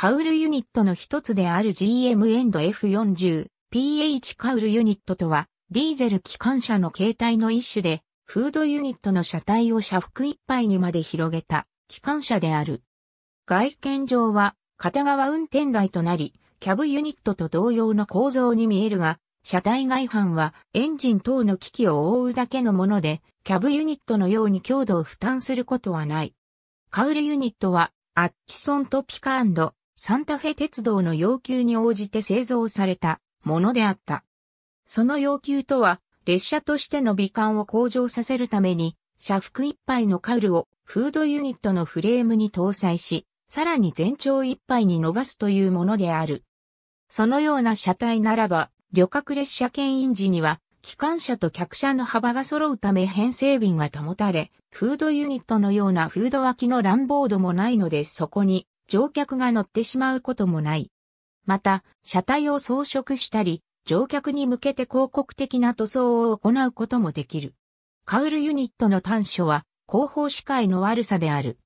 カウルユニットの一つである GM F40、PH カウルユニットとは、ディーゼル機関車の形態の一種で、フードユニットの車体を車腹いっぱいにまで広げた機関車である。外見上は片側運転台となり、キャブユニットと同様の構造に見えるが、車体外反はエンジン等の機器を覆うだけのもので、キャブユニットのように強度を負担することはない。カウルユニットは、アッチソンとピカサンタフェ鉄道の要求に応じて製造されたものであった。その要求とは、列車としての美観を向上させるために、車幅ぱ杯のカウルをフードユニットのフレームに搭載し、さらに全長ぱ杯に伸ばすというものである。そのような車体ならば、旅客列車牽引時には、機関車と客車の幅が揃うため編成便が保たれ、フードユニットのようなフード脇の乱暴度もないのでそこに乗客が乗ってしまうこともない。また、車体を装飾したり、乗客に向けて広告的な塗装を行うこともできる。カウルユニットの短所は、後方視界の悪さである。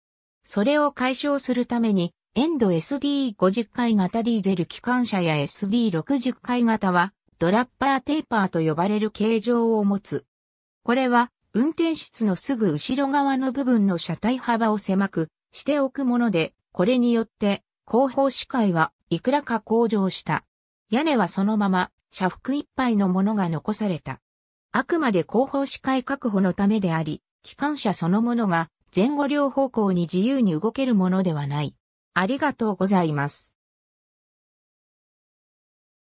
それを解消するために、エンド SD50 回型ディーゼル機関車や SD60 回型は、ドラッパーテーパーと呼ばれる形状を持つ。これは、運転室のすぐ後ろ側の部分の車体幅を狭くしておくもので、これによって、後方視界はいくらか向上した。屋根はそのまま、社服ぱ杯のものが残された。あくまで後方視界確保のためであり、機関車そのものが前後両方向に自由に動けるものではない。ありがとうございます。